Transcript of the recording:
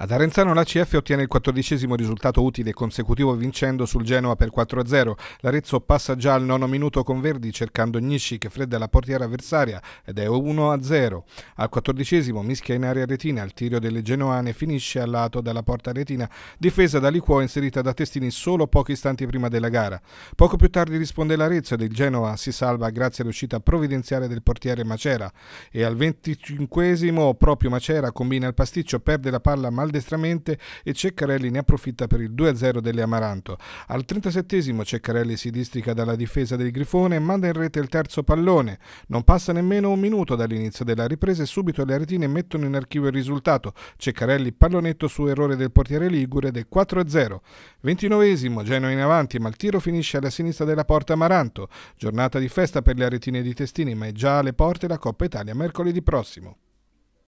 Ad Arenzano la CF ottiene il quattordicesimo risultato utile consecutivo vincendo sul Genoa per 4-0. L'Arezzo passa già al nono minuto con Verdi cercando Gnisci che fredda la portiera avversaria ed è 1-0. Al quattordicesimo mischia in area retina, il tiro delle genoane finisce al lato dalla porta retina, difesa da Liquò inserita da Testini solo pochi istanti prima della gara. Poco più tardi risponde l'Arezzo ed il Genoa si salva grazie all'uscita provvidenziale del portiere Macera. E al venticinquesimo proprio Macera combina il pasticcio, perde la palla mal maldestramente e Ceccarelli ne approfitta per il 2-0 delle Amaranto. Al 37 Ceccarelli si districa dalla difesa del Grifone e manda in rete il terzo pallone. Non passa nemmeno un minuto dall'inizio della ripresa e subito le aretine mettono in archivio il risultato. Ceccarelli pallonetto su errore del portiere Ligure del 4-0. 29 Genoa in avanti ma il tiro finisce alla sinistra della porta Amaranto. Giornata di festa per le aretine di Testini ma è già alle porte la Coppa Italia mercoledì prossimo.